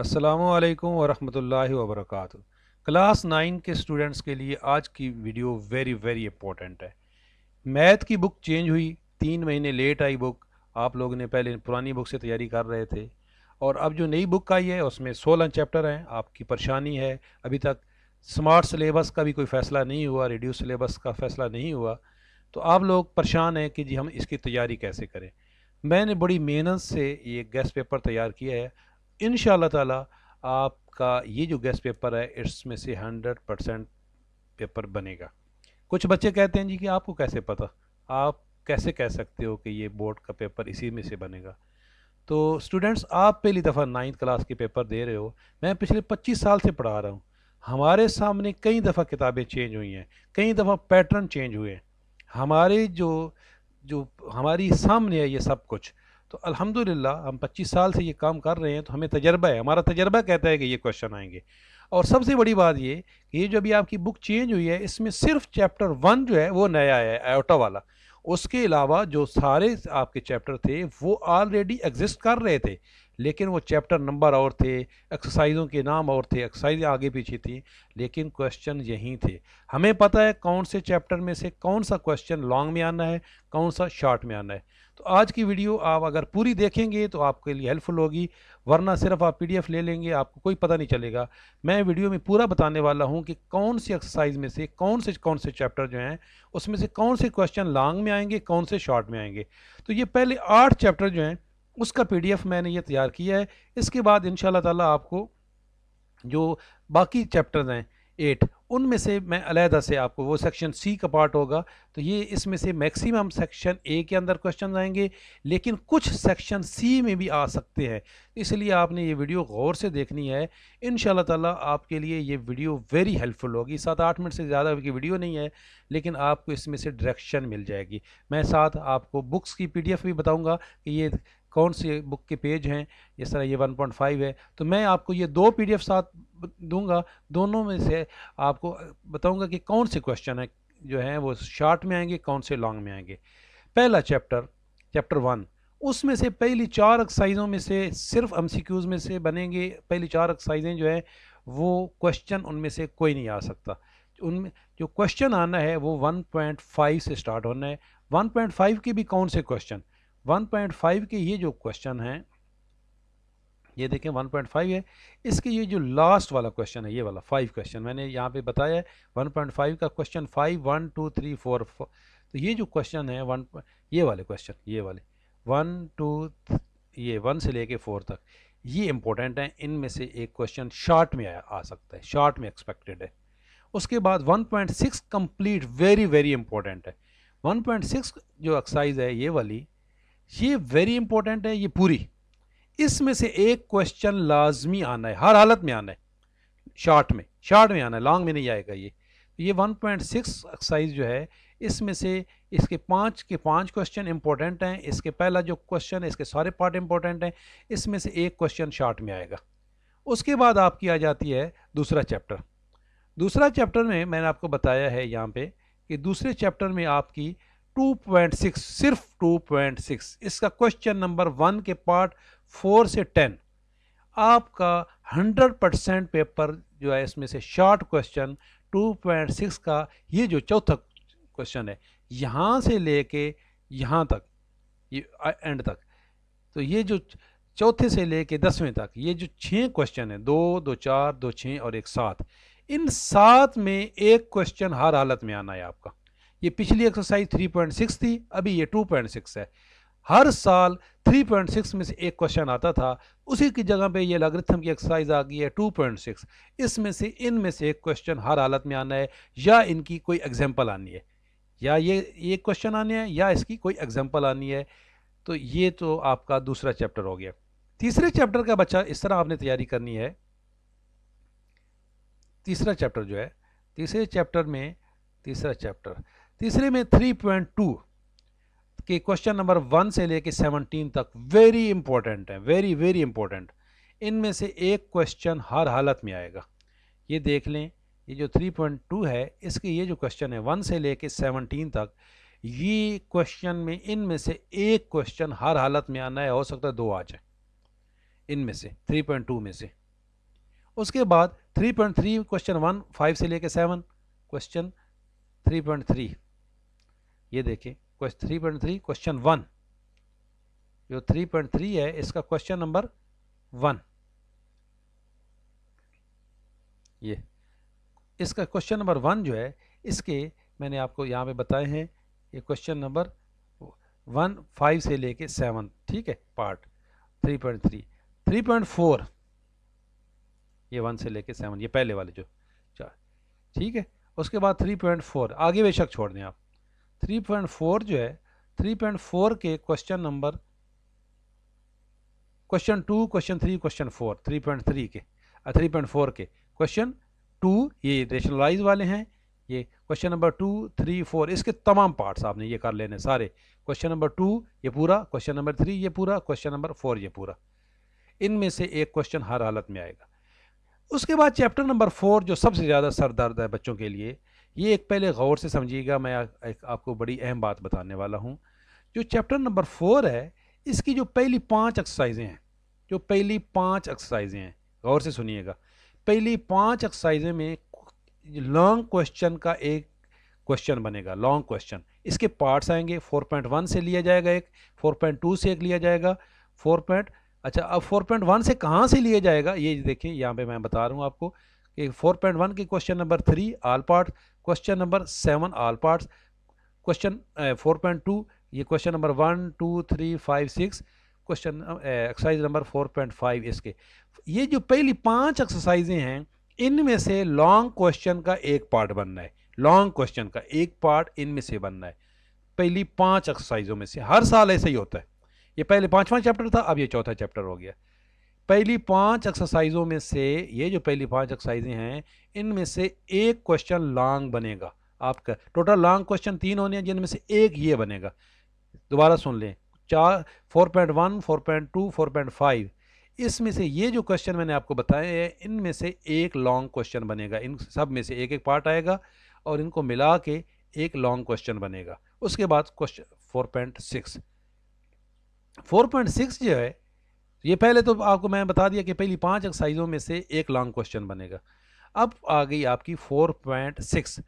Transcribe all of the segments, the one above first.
असलकम वरहमल वबरक क्लास नाइन के स्टूडेंट्स के लिए आज की वीडियो वेरी वेरी इंपॉर्टेंट है मैथ की बुक चेंज हुई तीन महीने लेट आई बुक आप लोगों ने पहले पुरानी बुक से तैयारी कर रहे थे और अब जो नई बुक आई है उसमें सोलह चैप्टर हैं आपकी परेशानी है अभी तक स्मार्ट सिलेबस का भी कोई फ़ैसला नहीं हुआ रिड्यूस सिलेबस का फ़ैसला नहीं हुआ तो आप लोग परेशान हैं कि जी हम इसकी तैयारी कैसे करें मैंने बड़ी मेहनत से ये गेस्ट पेपर तैयार किया है इन ताला आपका ये जो गेस्ट पेपर है इसमें से हंड्रेड परसेंट पेपर बनेगा कुछ बच्चे कहते हैं जी कि आपको कैसे पता आप कैसे कह सकते हो कि ये बोर्ड का पेपर इसी में से बनेगा तो स्टूडेंट्स आप पहली दफ़ा नाइन्थ क्लास के पेपर दे रहे हो मैं पिछले पच्चीस साल से पढ़ा रहा हूँ हमारे सामने कई दफ़ा किताबें चेंज हुई हैं कई दफ़ा पैटर्न चेंज हुए हैं हमारे जो जो हमारी सामने है ये सब कुछ तो अल्हम्दुलिल्लाह हम 25 साल से ये काम कर रहे हैं तो हमें तजर्बा है हमारा तजर्बा कहता है कि ये क्वेश्चन आएंगे और सबसे बड़ी बात ये कि ये जो अभी आपकी बुक चेंज हुई है इसमें सिर्फ चैप्टर वन जो है वो नया है आयोटा वाला उसके अलावा जो सारे आपके चैप्टर थे वो ऑलरेडी एग्जिस्ट कर रहे थे लेकिन वो चैप्टर नंबर और थे एक्सरसाइजों के नाम और थे एक्सरसाइज आगे पीछे थी लेकिन क्वेश्चन यहीं थे हमें पता है कौन से चैप्टर में से कौन सा क्वेश्चन लॉन्ग में आना है कौन सा शॉर्ट में आना है तो आज की वीडियो आप अगर पूरी देखेंगे तो आपके लिए हेल्पफुल होगी वरना सिर्फ आप पीडीएफ ले लेंगे आपको कोई पता नहीं चलेगा मैं वीडियो में पूरा बताने वाला हूं कि कौन सी एक्सरसाइज में से कौन से कौन से चैप्टर जो हैं उसमें से कौन से क्वेश्चन लॉन्ग में आएंगे कौन से शॉर्ट में आएंगे तो ये पहले आठ चैप्टर जो हैं उसका एफ़ मैंने ये तैयार किया है इसके बाद इन ताला आपको जो बाकी चैप्टर हैं एट उनमें से मैं अलहदा से आपको वो सेक्शन सी का पार्ट होगा तो ये इसमें से मैक्सिमम सेक्शन ए के अंदर क्वेश्चन आएंगे लेकिन कुछ सेक्शन सी में भी आ सकते हैं इसलिए आपने ये वीडियो गौर से देखनी है इन ताला आपके लिए ये वीडियो वेरी हेल्पफुल होगी सात आठ मिनट से ज़्यादा की वीडियो नहीं है लेकिन आपको इसमें से डायरेक्शन मिल जाएगी मैं साथ आपको बुक्स की पी भी बताऊँगा कि ये कौन से बुक के पेज हैं इस तरह ये 1.5 है तो मैं आपको ये दो पीडीएफ साथ दूंगा दोनों में से आपको बताऊंगा कि कौन से क्वेश्चन है जो हैं वो शॉर्ट में आएंगे कौन से लॉन्ग में आएंगे पहला चैप्टर चैप्टर वन उसमें से पहली चार एक्साइज़ों में से सिर्फ एम में से बनेंगे पहली चार एक्साइज़ें जो हैं वो क्वेश्चन उनमें से कोई नहीं आ सकता उनमें जो क्वेश्चन आना है वो 1.5 से स्टार्ट होना है 1.5 के भी कौन से क्वेश्चन 1.5 के ये जो क्वेश्चन हैं ये देखें 1.5 है इसके ये जो लास्ट वाला क्वेश्चन है ये वाला फाइव क्वेश्चन मैंने यहाँ पे बताया है 1.5 का question five one two three four तो ये जो क्वेश्चन है वन ये वाले क्वेश्चन ये वाले वन टू ये वन से लेके फोर तक ये इंपॉर्टेंट हैं इनमें से एक क्वेश्चन शॉर्ट में आ सकता है शॉर्ट में एक्सपेक्टेड है उसके बाद 1.6 कंप्लीट वेरी वेरी इंपॉर्टेंट है 1.6 जो एक्सरसाइज है ये वाली ये वेरी इंपॉर्टेंट है ये पूरी इसमें से एक क्वेश्चन लाजमी आना है हर हालत में आना है शार्ट में शार्ट में आना है लॉन्ग में नहीं आएगा ये तो ये 1.6 एक्सरसाइज जो है इसमें से इसके पाँच के पाँच क्वेश्चन इंपॉर्टेंट हैं इसके पहला जो क्वेश्चन है इसके सारे पार्ट इंपॉर्टेंट हैं इसमें से एक क्वेश्चन शार्ट में आएगा उसके बाद आपकी आ जाती है दूसरा चैप्टर दूसरा चैप्टर में मैंने आपको बताया है यहाँ पे कि दूसरे चैप्टर में आपकी 2.6 सिर्फ 2.6 इसका क्वेश्चन नंबर वन के पार्ट फोर से टेन आपका 100 परसेंट पेपर जो है इसमें से शॉर्ट क्वेश्चन 2.6 का ये जो चौथा क्वेश्चन है यहाँ से लेके यहाँ तक ये एंड तक तो ये जो चौथे से लेके दसवें तक ये जो छः क्वेश्चन है दो दो चार दो छः और एक सात इन सात में एक क्वेश्चन हर हालत में आना है आपका ये पिछली एक्सरसाइज 3.6 थी अभी ये 2.6 है हर साल 3.6 में से एक क्वेश्चन आता था उसी की जगह पे ये लगरिथम की एक्सरसाइज आ गई है 2.6 इसमें से इन में से एक क्वेश्चन हर हालत में आना है या इनकी कोई एग्जाम्पल आनी है या ये ये क्वेश्चन आनी है या इसकी कोई एग्जाम्पल आनी है तो ये तो आपका दूसरा चैप्टर हो गया तीसरे चैप्टर का बच्चा इस तरह आपने तैयारी करनी है तीसरा चैप्टर जो है तीसरे चैप्टर में तीसरा चैप्टर तीसरे में 3.2 के क्वेश्चन नंबर वन से लेके 17 तक वेरी इंपॉर्टेंट है वेरी वेरी इंपॉर्टेंट इनमें से एक क्वेश्चन हर हालत में आएगा ये देख लें ये जो 3.2 है इसके ये जो क्वेश्चन है वन से लेके 17 तक ये क्वेश्चन में इनमें से एक क्वेश्चन हर हालत में आना है हो सकता है दो आ जाए इनमें से 3.2 में से उसके बाद 3.3 क्वेश्चन वन फाइव से लेके सेवन क्वेश्चन थ्री ये देखें question three point three question one जो थ्री पॉइंट थ्री है इसका क्वेश्चन नंबर वन ये इसका क्वेश्चन नंबर वन जो है इसके मैंने आपको यहाँ पे बताए हैं ये क्वेश्चन नंबर वन फाइव से लेके सेवन ठीक है part three point three three point four ये वन से लेके सेवन ये पहले वाले जो चार ठीक है उसके बाद थ्री पॉइंट फोर आगे बेशक छोड़ दें आप 3.4 जो है 3.4 के question number question two question three question four three point three के थ्री पॉइंट फोर के क्वेश्चन टू ये रेशनलाइज वाले हैं ये question number two three four इसके तमाम पार्ट्स आपने ये कर लेने सारे क्वेश्चन नंबर टू ये पूरा क्वेश्चन नंबर थ्री ये पूरा क्वेश्चन नंबर फोर ये पूरा इनमें से एक क्वेश्चन हर हालत में आएगा उसके बाद चैप्टर नंबर फोर जो सबसे ज़्यादा सरदर्द है बच्चों के लिए ये एक पहले गौर से समझिएगा मैं एक आपको बड़ी अहम बात बताने वाला हूँ जो चैप्टर नंबर फोर है इसकी जो पहली पाँच एक्सरसाइजें हैं जो पहली पाँच एक्सरसाइजें हैं गौर से सुनिएगा पहली पाँच एक्सरसाइजें में लॉन्ग क्वेश्चन का एक क्वेश्चन बनेगा लॉन्ग क्वेश्चन इसके पार्ट्स आएंगे 4.1 से लिया जाएगा एक 4.2 से एक लिया जाएगा पॉइंट अच्छा अब वन से कहाँ से लिया जाएगा ये देखें यहाँ पर मैं बता रहा हूँ आपको फोर पॉइंट वन के question number three all part question number seven all parts question four point two ये question number one two three five six question exercise number four point five इसके ये जो पहली पांच एक्सरसाइजें हैं इनमें से लॉन्ग क्वेश्चन का एक पार्ट बनना है लॉन्ग क्वेश्चन का एक पार्ट इनमें से बनना है पहली पांच एक्सरसाइजों में से हर साल ऐसे ही होता है ये पहले पांचवा चैप्टर था अब ये चौथा चैप्टर हो गया पहली पांच एक्सरसाइजों में से ये जो पहली पांच एक्सरसाइजें हैं इनमें से एक क्वेश्चन लॉन्ग बनेगा आपका टोटल लॉन्ग क्वेश्चन तीन होने हैं जिनमें से एक ये बनेगा दोबारा सुन लें चार four point one four point two four point five इसमें से ये जो क्वेश्चन मैंने आपको बताए हैं इनमें से एक लॉन्ग क्वेश्चन बनेगा इन सब में से एक एक पार्ट आएगा और इनको मिला के एक लॉन्ग क्वेश्चन बनेगा उसके बाद question four point six four point six जो है ये पहले तो आपको मैंने बता दिया कि पहली पांच एक्सरसाइजों में से एक लॉन्ग क्वेश्चन बनेगा अब आ गई आपकी 4.6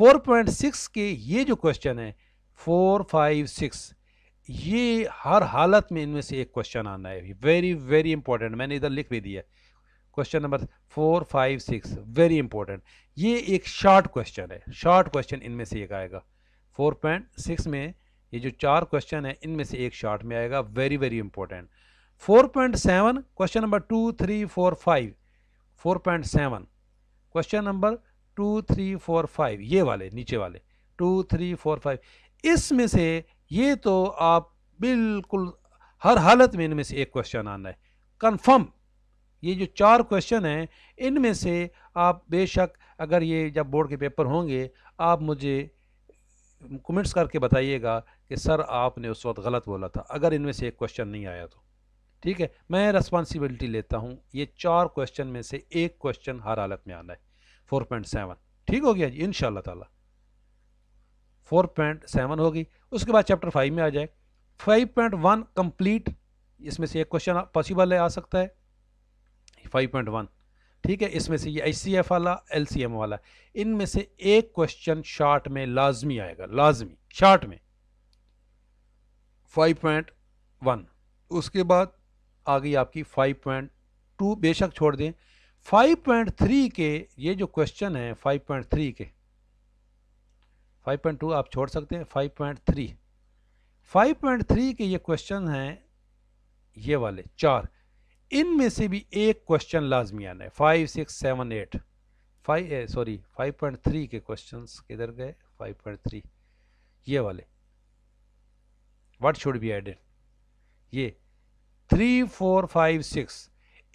4.6 के ये जो क्वेश्चन है 6 ये हर हालत में इनमें से एक क्वेश्चन आना है वेरी वेरी इंपॉर्टेंट मैंने इधर लिख भी दिया question number four five six very important ये एक शॉर्ट क्वेश्चन है शॉर्ट क्वेश्चन इनमें से एक आएगा फोर पॉइंट सिक्स में ये जो चार क्वेश्चन है इनमें से एक शॉर्ट में आएगा very very important 4.7 two three 2 3 4 5 4.7 question number 2 3 4 5 ये वाले नीचे वाले 2 3 4 5 इसमें से ये तो आप बिल्कुल हर हालत में इनमें से एक क्वेश्चन आना है कंफर्म ये जो चार क्वेश्चन हैं इनमें से आप बेशक अगर ये जब बोर्ड के पेपर होंगे आप मुझे कमेंट्स करके बताइएगा कि सर आपने उस वक्त गलत बोला था अगर इनमें से एक क्वेश्चन नहीं आया तो ठीक है मैं रेस्पॉन्सिबिलिटी लेता हूँ ये चार क्वेश्चन में से एक क्वेश्चन हर हालत में आना है फोर पॉइंट सेवन ठीक हो गया जी इन शाह फोर पॉइंट सेवन होगी उसके बाद चैप्टर फाइव में आ जाए फाइव पॉइंट वन कंप्लीट इसमें से एक क्वेश्चन पॉसिबल है आ सकता है फाइव पॉइंट वन ठीक है इसमें से ये आई वाला एल वाला इनमें से एक क्वेश्चन शार्ट में लाजमी आएगा लाजमी शार्ट में फाइव पॉइंट वन उसके बाद आ गई आपकी 5.2 बेशक छोड़ दें 5.3 के ये जो क्वेश्चन है 5.3 के 5.2 आप छोड़ सकते हैं 5.3 5.3 के ये क्वेश्चन हैं ये वाले चार इनमें से भी एक क्वेश्चन लाजमी आना है five six seven eight five sorry five point three के क्वेश्चन किधर गए फाइव पॉइंट थ्री ये वाले व्हाट शुड बी एडेड ये थ्री फोर फाइव सिक्स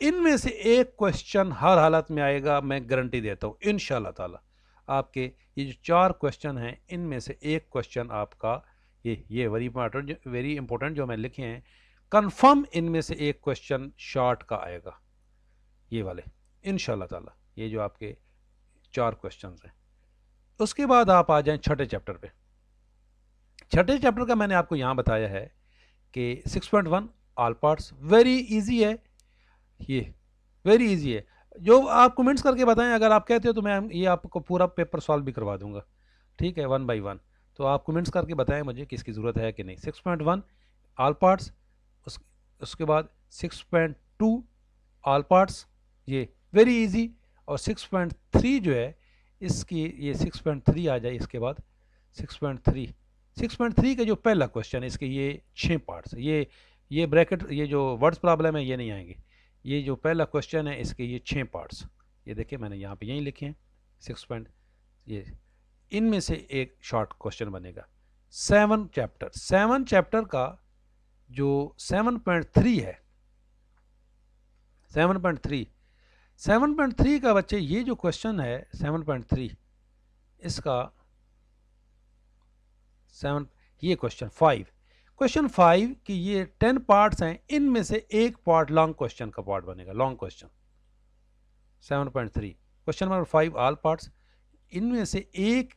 इनमें से एक क्वेश्चन हर हालत में आएगा मैं गारंटी देता हूँ इन ताला आपके ये जो चार क्वेश्चन हैं इनमें से एक क्वेश्चन आपका ये ये वेरी इंपॉर्टेंट वेरी इंपॉर्टेंट जो मैं लिखे हैं कन्फर्म इनमें से एक क्वेश्चन शॉर्ट का आएगा ये वाले इन ताला ये जो आपके चार क्वेश्चन हैं उसके बाद आप आ जाएं छठे चैप्टर पे छठे चैप्टर का मैंने आपको यहाँ बताया है कि 6.1 ऑल पार्ट्स वेरी इजी है ये वेरी इजी है जो आप कमेंट्स करके बताएं अगर आप कहते हो तो मैं ये आपको पूरा पेपर सॉल्व भी करवा दूंगा ठीक है वन बाई वन तो आप कमेंट्स करके बताएं मुझे किसकी ज़रूरत है कि नहीं six point one all parts उस उसके बाद six point two all parts ये वेरी इजी और सिक्स पॉइंट थ्री जो है इसकी ये सिक्स पॉइंट थ्री आ जाए इसके बाद six point three six point three का जो पहला क्वेश्चन है इसके ये छः पार्ट्स ये ये ब्रैकेट ये जो वर्ड्स प्रॉब्लम है ये नहीं आएंगे ये जो पहला क्वेश्चन है इसके ये छः पार्ट्स ये देखिए मैंने यहाँ पे यहीं लिखे हैं सिक्स पॉइंट ये इनमें से एक शॉर्ट क्वेश्चन बनेगा सेवन चैप्टर सेवन चैप्टर का जो सेवन पॉइंट थ्री है seven point three seven point three का बच्चे ये जो क्वेश्चन है सेवन पॉइंट थ्री इसका सेवन ये क्वेश्चन फाइव क्वेश्चन फाइव कि ये टेन पार्ट्स हैं इनमें से एक पार्ट लॉन्ग क्वेश्चन का पार्ट बनेगा long question seven point three question number five all parts इनमें से एक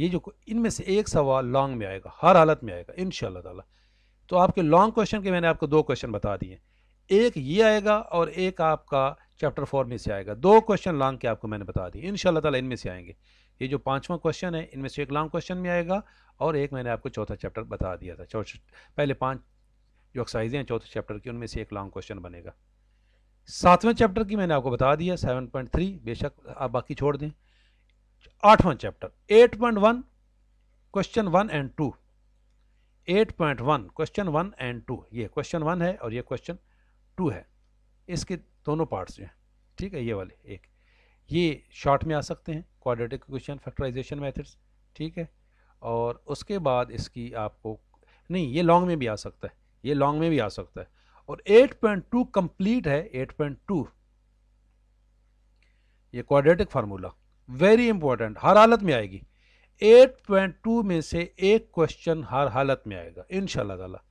ये जो इनमें से एक सवाल लॉन्ग में आएगा हर हालत में आएगा इन ताला तो आपके लॉन्ग क्वेश्चन के मैंने आपको दो क्वेश्चन बता दिए एक ये आएगा और एक आपका चैप्टर फोर में से आएगा दो क्वेश्चन लॉन्ग के आपको मैंने बता दिए इन ताला इनमें से आएंगे ये जो पांचवा क्वेश्चन है इनमें से एक लॉन्ग क्वेश्चन में आएगा और एक मैंने आपको चौथा चैप्टर बता दिया था चौथ पहले पाँच जो एक्साइजें हैं चौथे चैप्टर की उनमें से एक लॉन्ग क्वेश्चन बनेगा सातवें चैप्टर की मैंने आपको बता दिया सेवन पॉइंट थ्री बेशक आप बाकी छोड़ दें आठवां chapter eight point one question one and two eight point one question one and two ये क्वेश्चन वन है और ये क्वेश्चन टू है इसके दोनों पार्ट्स हैं ठीक है ये वाले एक ये शॉर्ट में आ सकते हैं क्वाड्रेटिक इक्वेशन फैक्टराइजेशन मेथड्स ठीक है और उसके बाद इसकी आपको नहीं ये लॉन्ग में भी आ सकता है ये लॉन्ग में भी आ सकता है और 8.2 कंप्लीट है 8.2 ये क्वाड्रेटिक फार्मूला वेरी इंपॉर्टेंट हर हालत में आएगी 8.2 में से एक क्वेश्चन हर हालत में आएगा इन ताला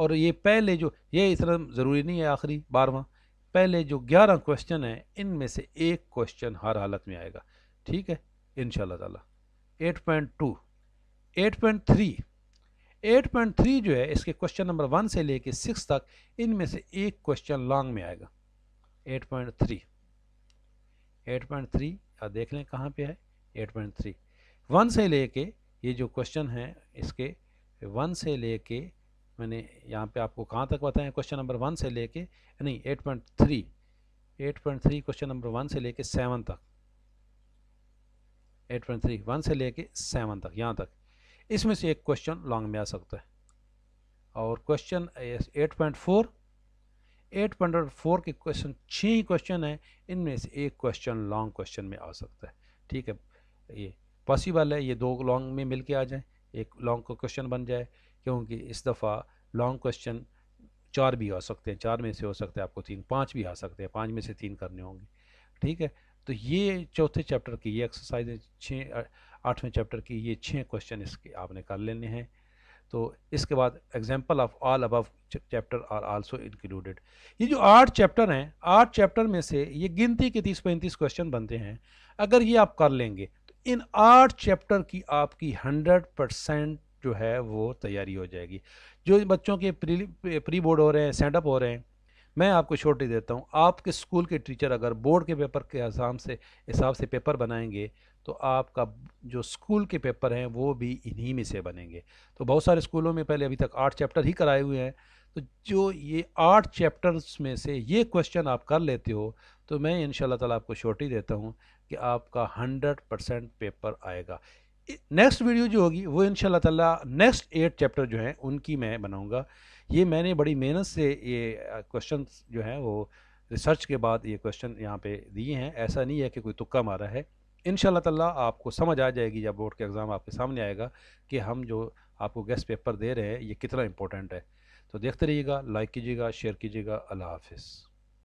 और ये पहले जो ये इतना ज़रूरी नहीं है आखिरी बारवा पहले जो ग्यारह क्वेश्चन हैं इनमें से एक क्वेश्चन हर हालत में आएगा ठीक है इन शाह eight point two eight point three eight point three जो है इसके क्वेश्चन नंबर वन से लेके सिक्स तक इनमें से एक क्वेश्चन लॉन्ग में आएगा eight point three eight point three आप देख लें कहाँ पे है एट पॉइंट थ्री वन से लेके ये जो क्वेश्चन हैं इसके वन से लेके मैंने यहाँ पे आपको कहाँ तक बताया क्वेश्चन नंबर वन से लेके नहीं eight point three eight point three question number one से लेके सेवन तक एट पॉइंट थ्री वन से लेके सेवन तक यहाँ तक इसमें से एक क्वेश्चन लॉन्ग में आ सकता है और question eight point four eight point four के क्वेश्चन छः ही क्वेश्चन हैं इनमें से एक क्वेश्चन लॉन्ग क्वेश्चन में आ सकता है ठीक है ये पॉसिबल है ये दो लॉन्ग में मिल के आ जाए एक लॉन्ग का क्वेश्चन बन जाए क्योंकि इस दफ़ा लॉन्ग क्वेश्चन चार भी आ सकते हैं चार में से हो सकते हैं आपको तीन पाँच भी आ सकते हैं पाँच में से तीन करने होंगे ठीक है तो ये चौथे चैप्टर की ये एक्सरसाइज छः आठवें चैप्टर की ये छः क्वेश्चन इसके आपने कर लेने हैं तो इसके बाद example of all above chapter are also included ये जो आठ चैप्टर हैं आठ चैप्टर में से ये गिनती के तीस पैंतीस क्वेश्चन बनते हैं अगर ये आप कर लेंगे इन आठ चैप्टर की आपकी हंड्रेड परसेंट जो है वो तैयारी हो जाएगी जो बच्चों के प्री प्री बोर्ड हो रहे हैं सेंडअप हो रहे हैं मैं आपको छोटी देता हूँ आपके स्कूल के टीचर अगर बोर्ड के पेपर के हिसाब से हिसाब से पेपर बनाएंगे तो आपका जो स्कूल के पेपर हैं वो भी इन्हीं में से बनेंगे तो बहुत सारे स्कूलों में पहले अभी तक आठ चैप्टर ही कराए हुए हैं तो जो ये आठ चैप्टर्स में से ये क्वेश्चन आप कर लेते हो तो मैं इन शाह आपको शोटी देता हूँ कि आपका हंड्रेड परसेंट पेपर आएगा नेक्स्ट वीडियो जो होगी वो इन ताला नेक्स्ट एट चैप्टर जो हैं उनकी मैं बनाऊँगा ये मैंने बड़ी मेहनत से ये क्वेश्चन जो हैं वो रिसर्च के बाद ये क्वेश्चन यहाँ पर दिए हैं ऐसा नहीं है कि कोई तुक्का मारा है इन ताला आपको समझ आ जाएगी जब बोर्ड का एग्ज़ाम आपके सामने आएगा कि हम जो आपको गेस्ट पेपर दे रहे हैं ये कितना इंपॉर्टेंट है तो देखते रहिएगा लाइक कीजिएगा शेयर कीजिएगा अल्लाह हाफिज़